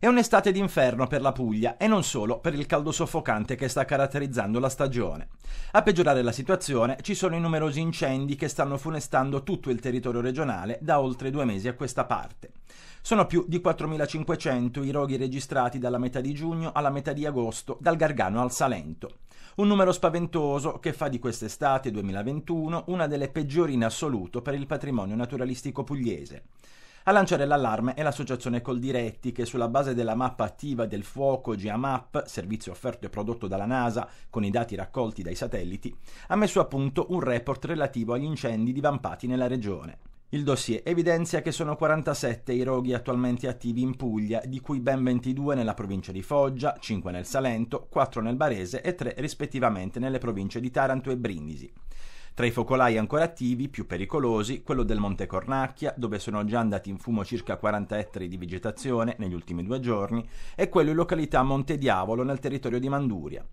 È un'estate d'inferno per la Puglia e non solo per il caldo soffocante che sta caratterizzando la stagione. A peggiorare la situazione ci sono i numerosi incendi che stanno funestando tutto il territorio regionale da oltre due mesi a questa parte. Sono più di 4.500 i roghi registrati dalla metà di giugno alla metà di agosto dal Gargano al Salento. Un numero spaventoso che fa di quest'estate 2021 una delle peggiori in assoluto per il patrimonio naturalistico pugliese. A lanciare l'allarme è l'associazione Coldiretti che sulla base della mappa attiva del fuoco GeoMap, servizio offerto e prodotto dalla NASA con i dati raccolti dai satelliti, ha messo a punto un report relativo agli incendi divampati nella regione. Il dossier evidenzia che sono 47 i roghi attualmente attivi in Puglia, di cui ben 22 nella provincia di Foggia, 5 nel Salento, 4 nel Barese e 3 rispettivamente nelle province di Taranto e Brindisi. Tra i focolai ancora attivi, più pericolosi, quello del Monte Cornacchia, dove sono già andati in fumo circa 40 ettari di vegetazione negli ultimi due giorni, e quello in località Monte Diavolo nel territorio di Manduria.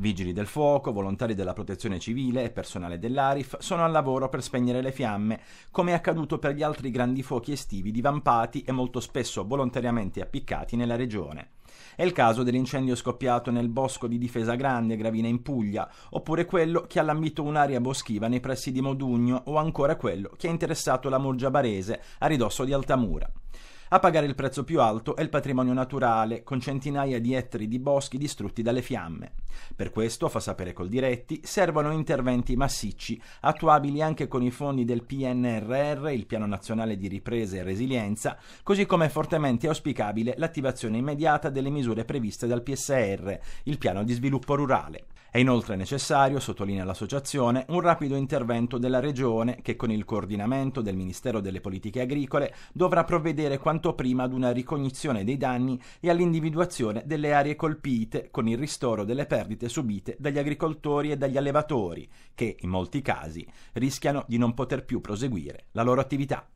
Vigili del fuoco, volontari della protezione civile e personale dell'Arif sono al lavoro per spegnere le fiamme, come è accaduto per gli altri grandi fuochi estivi divampati e molto spesso volontariamente appiccati nella regione. È il caso dell'incendio scoppiato nel bosco di difesa grande Gravina in Puglia, oppure quello che ha lambito un'area boschiva nei pressi di Modugno o ancora quello che ha interessato la Murgia Barese a ridosso di Altamura. A pagare il prezzo più alto è il patrimonio naturale, con centinaia di ettari di boschi distrutti dalle fiamme. Per questo, fa sapere col diretti, servono interventi massicci, attuabili anche con i fondi del PNRR, il Piano Nazionale di Ripresa e Resilienza, così come è fortemente auspicabile l'attivazione immediata delle misure previste dal PSR, il Piano di Sviluppo Rurale. È inoltre necessario, sottolinea l'associazione, un rapido intervento della Regione che con il coordinamento del Ministero delle Politiche Agricole dovrà provvedere quanto prima ad una ricognizione dei danni e all'individuazione delle aree colpite con il ristoro delle perdite subite dagli agricoltori e dagli allevatori che, in molti casi, rischiano di non poter più proseguire la loro attività.